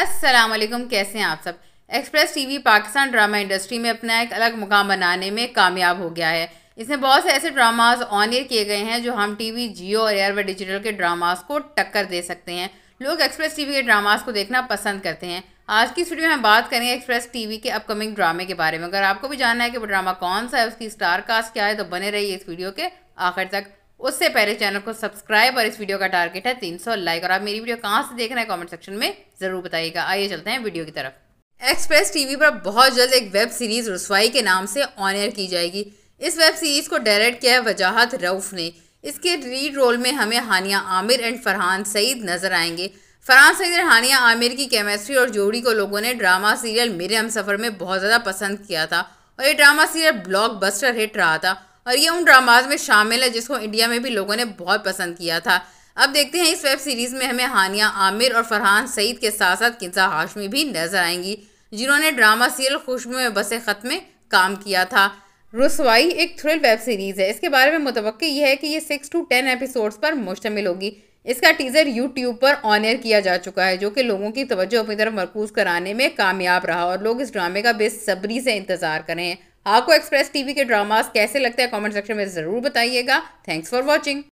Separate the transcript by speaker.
Speaker 1: अस्सलाम वालेकुम कैसे हैं आप सब Express TV Pakistan drama industry में अपना एक अलग मुकाम बनाने में कामयाब हो गया है इसमें बहुत से ऐसे ड्रामाज ऑन एयर किए गए हैं जो हम टीवी जियो और एयरवे डिजिटल के ड्रामाज को टक्कर दे सकते हैं लोग एक्सप्रेस टीवी के ड्रामाज को देखना पसंद करते हैं आज की स्टूडियो वीडियो में हम बात करेंगे एक्सप्रेस टीवी के अपकमिंग ड्रामे के बारे में अगर आपको भी जानना है कि वो ड्रामा कौन सा है उसकी स्टार कास्ट क्या है तो बने रहिए इस वीडियो के आखिर तक उससे पहले चैनल को सब्सक्राइब और इस वीडियो का टारगेट है 300 लाइक और आप मेरी वीडियो कहाँ से देख रहे हैं कमेंट सेक्शन में ज़रूर बताइएगा आइए चलते हैं वीडियो की तरफ एक्सप्रेस टीवी पर बहुत जल्द एक वेब सीरीज़ रसवाई के नाम से ऑन एयर की जाएगी इस वेब सीरीज़ को डायरेक्ट किया है वजाहत रऊफ ने इसके रीड रोल में हमें हानिया आमिर एंड फरहान सईद नज़र आएंगे फरहान सईद और हानिया आमिर की केमिस्ट्री और जोड़ी को लोगों ने ड्रामा सीरियल मेरे हम सफ़र में बहुत ज़्यादा पसंद किया था और ये ड्रामा सीरियल बस्टर हिट रहा था और ये उन ड्रामाज में शामिल है जिसको इंडिया में भी लोगों ने बहुत पसंद किया था अब देखते हैं इस वेब सीरीज़ में हमें हानिया आमिर और फरहान सईद के साथ साथ किजा हाशमी भी नजर आएंगी जिन्होंने ड्रामा सीरियल खुशबू में बसे ख़त में काम किया था रसवाई एक थ्रिल वेब सीरीज़ है इसके बारे में मुतव यह है कि ये सिक्स टू टेन एपिसोड्स पर मुश्तमिल होगी इसका टीज़र यूट्यूब पर ऑन एयर किया जा चुका है जो कि लोगों की तवज्जो अपनी तरफ मरकूज कराने में कामयाब रहा और लोग इस ड्रामे का बेसब्री से इंतज़ार करें आपको एक्सप्रेस टीवी के ड्रामास कैसे लगते हैं कमेंट सेक्शन में ज़रूर बताइएगा थैंक्स फॉर वॉचिंग